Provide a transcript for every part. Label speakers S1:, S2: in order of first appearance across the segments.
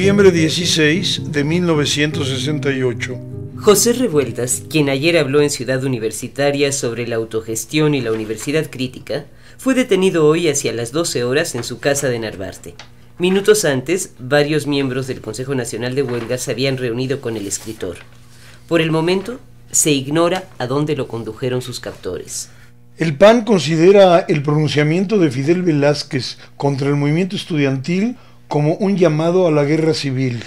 S1: noviembre
S2: 16 de 1968. José Revueltas, quien ayer habló en Ciudad Universitaria sobre la autogestión y la universidad crítica, fue detenido hoy hacia las 12 horas en su casa de Narvarte. Minutos antes, varios miembros del Consejo Nacional de Huelga se habían reunido con el escritor. Por el momento, se ignora a dónde lo condujeron sus captores.
S1: El PAN considera el pronunciamiento de Fidel Velázquez contra el movimiento estudiantil como un llamado a la guerra civil,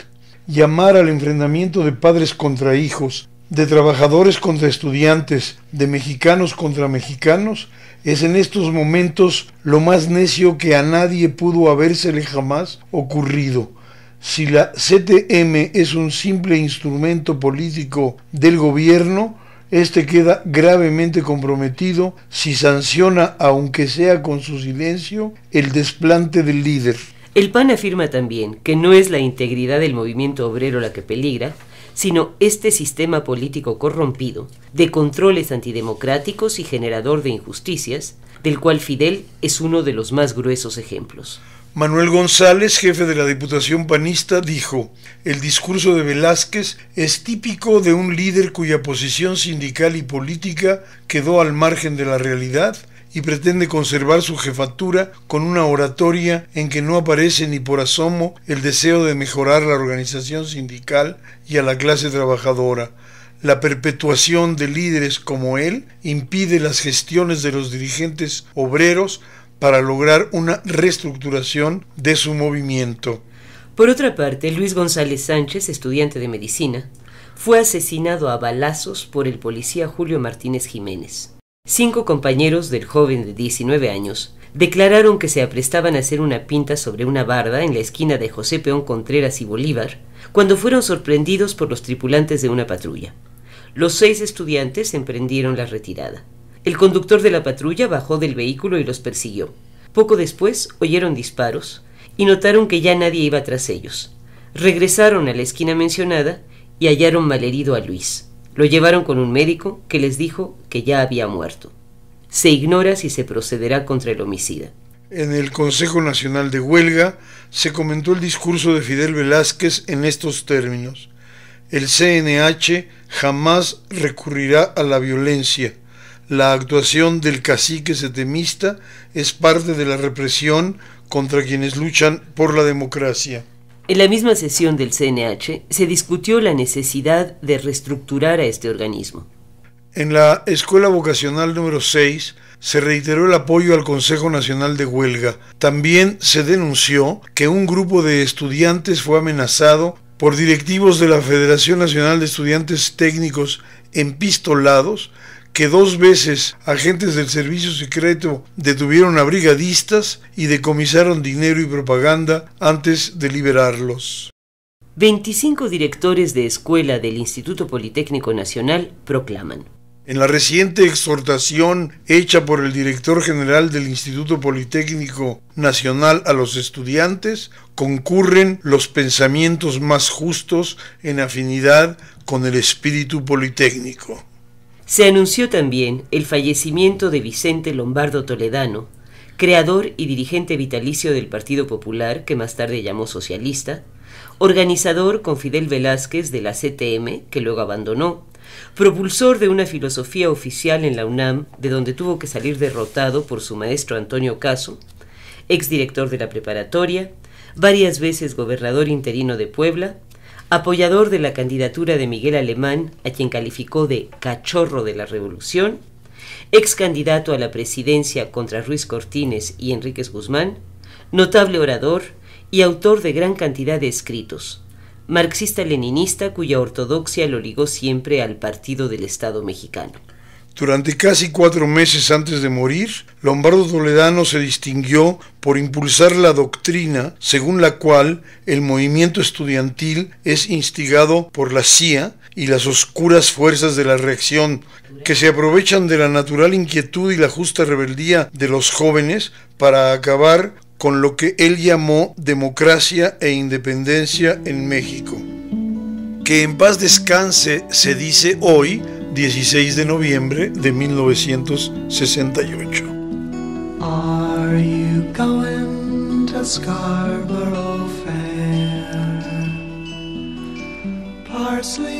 S1: llamar al enfrentamiento de padres contra hijos, de trabajadores contra estudiantes, de mexicanos contra mexicanos, es en estos momentos lo más necio que a nadie pudo habérsele jamás ocurrido. Si la CTM es un simple instrumento político del gobierno, este queda gravemente comprometido si sanciona, aunque sea con su silencio, el desplante del líder.
S2: El PAN afirma también que no es la integridad del movimiento obrero la que peligra, sino este sistema político corrompido, de controles antidemocráticos y generador de injusticias, del cual Fidel es uno de los más gruesos ejemplos. Manuel
S1: González, jefe de la Diputación Panista, dijo, el discurso de Velázquez es típico de un líder cuya posición sindical y política quedó al margen de la realidad y pretende conservar su jefatura con una oratoria en que no aparece ni por asomo el deseo de mejorar la organización sindical y a la clase trabajadora. La perpetuación de líderes como él impide las gestiones de los dirigentes obreros para lograr una reestructuración de
S2: su movimiento. Por otra parte, Luis González Sánchez, estudiante de medicina, fue asesinado a balazos por el policía Julio Martínez Jiménez. Cinco compañeros del joven de 19 años declararon que se aprestaban a hacer una pinta sobre una barda en la esquina de José Peón Contreras y Bolívar, cuando fueron sorprendidos por los tripulantes de una patrulla. Los seis estudiantes emprendieron la retirada. El conductor de la patrulla bajó del vehículo y los persiguió. Poco después oyeron disparos y notaron que ya nadie iba tras ellos. Regresaron a la esquina mencionada y hallaron malherido a Luis. Lo llevaron con un médico que les dijo que ya había muerto. Se ignora si se procederá contra el homicida.
S1: En el Consejo Nacional de Huelga se comentó el discurso de Fidel Velázquez en estos términos. El CNH jamás recurrirá a la violencia. La actuación del cacique setemista es parte de la represión contra quienes luchan
S2: por la democracia. En la misma sesión del CNH se discutió la necesidad de reestructurar a este organismo. En la Escuela Vocacional número
S1: 6 se reiteró el apoyo al Consejo Nacional de Huelga. También se denunció que un grupo de estudiantes fue amenazado por directivos de la Federación Nacional de Estudiantes Técnicos empistolados que dos veces agentes del servicio secreto detuvieron a brigadistas y decomisaron dinero y
S2: propaganda antes de liberarlos. 25 directores de escuela del Instituto Politécnico Nacional proclaman. En la reciente exhortación
S1: hecha por el director general del Instituto Politécnico Nacional a los estudiantes, concurren los pensamientos más justos en afinidad
S2: con el espíritu politécnico. Se anunció también el fallecimiento de Vicente Lombardo Toledano, creador y dirigente vitalicio del Partido Popular, que más tarde llamó socialista, organizador con Fidel Velázquez de la CTM, que luego abandonó, propulsor de una filosofía oficial en la UNAM, de donde tuvo que salir derrotado por su maestro Antonio Caso, exdirector de la preparatoria, varias veces gobernador interino de Puebla, apoyador de la candidatura de Miguel Alemán, a quien calificó de cachorro de la revolución, ex candidato a la presidencia contra Ruiz Cortines y Enríquez Guzmán, notable orador y autor de gran cantidad de escritos, marxista-leninista cuya ortodoxia lo ligó siempre al Partido del Estado mexicano. Durante casi cuatro meses
S1: antes de morir, Lombardo Toledano se distinguió por impulsar la doctrina según la cual el movimiento estudiantil es instigado por la CIA y las oscuras fuerzas de la reacción, que se aprovechan de la natural inquietud y la justa rebeldía de los jóvenes para acabar con lo que él llamó democracia e independencia en México. Que en paz descanse, se dice hoy, 16 de noviembre de 1968. Are you going to Scarborough Fair?
S2: Parsley